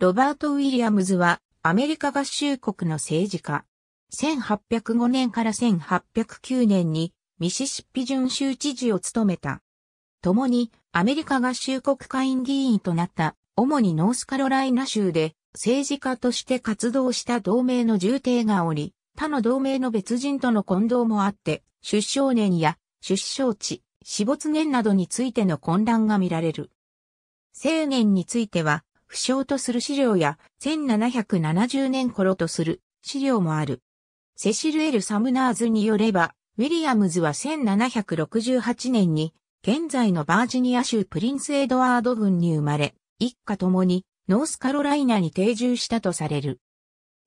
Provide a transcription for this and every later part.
ロバート・ウィリアムズはアメリカ合衆国の政治家。1805年から1809年にミシシッピ準州知事を務めた。共にアメリカ合衆国会員議員となった主にノースカロライナ州で政治家として活動した同盟の重帝がおり、他の同盟の別人との混同もあって出生年や出生地、死没年などについての混乱が見られる。青年については不詳とする資料や、1770年頃とする資料もある。セシル・エル・サムナーズによれば、ウィリアムズは1768年に、現在のバージニア州プリンス・エドワード郡に生まれ、一家ともに、ノースカロライナに定住したとされる。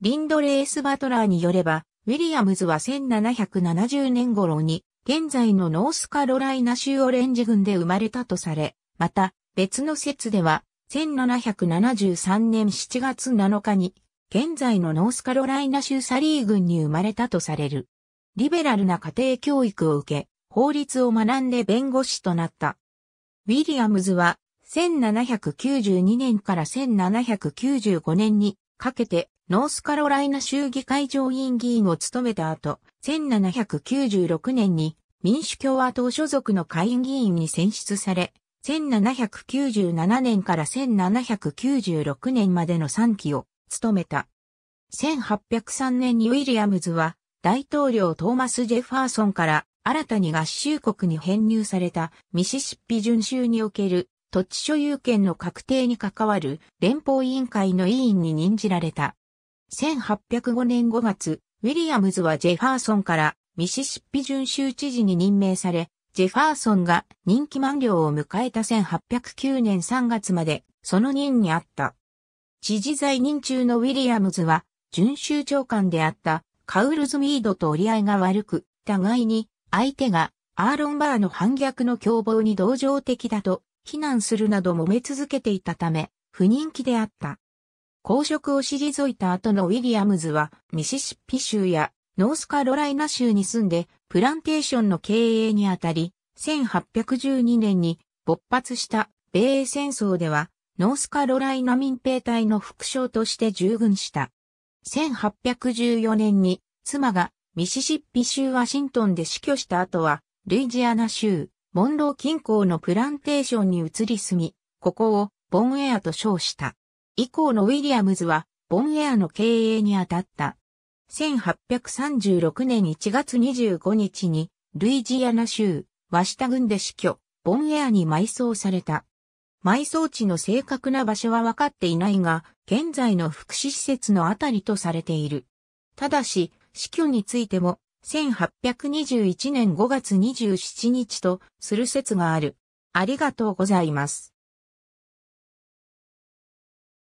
リンドレース・バトラーによれば、ウィリアムズは1770年頃に、現在のノースカロライナ州オレンジ郡で生まれたとされ、また、別の説では、1773年7月7日に、現在のノースカロライナ州サリー郡に生まれたとされる。リベラルな家庭教育を受け、法律を学んで弁護士となった。ウィリアムズは、1792年から1795年にかけて、ノースカロライナ州議会上院議員を務めた後、1796年に民主共和党所属の下院議員に選出され、1797年から1796年までの3期を務めた。1803年にウィリアムズは大統領トーマス・ジェファーソンから新たに合衆国に編入されたミシシッピ準州における土地所有権の確定に関わる連邦委員会の委員に任じられた。1805年5月、ウィリアムズはジェファーソンからミシシッピ準州知事に任命され、ジェファーソンが任期満了を迎えた1809年3月までその任にあった。知事在任中のウィリアムズは、準州長官であったカウルズ・ミードと折り合いが悪く、互いに相手がアーロン・バーの反逆の凶暴に同情的だと非難するなど揉め続けていたため、不人気であった。公職を退いた後のウィリアムズは、ミシシッピ州やノースカロライナ州に住んで、プランテーションの経営にあたり、1812年に勃発した米英戦争では、ノースカロライナ民兵隊の副将として従軍した。1814年に妻がミシシッピ州ワシントンで死去した後は、ルイジアナ州、モンロー近郊のプランテーションに移り住み、ここをボンエアと称した。以降のウィリアムズは、ボンエアの経営に当たった。1836年1月25日に、ルイジアナ州、ワシタ郡で死去、ボンエアに埋葬された。埋葬地の正確な場所は分かっていないが、現在の福祉施設のあたりとされている。ただし、死去についても、1821年5月27日とする説がある。ありがとうございます。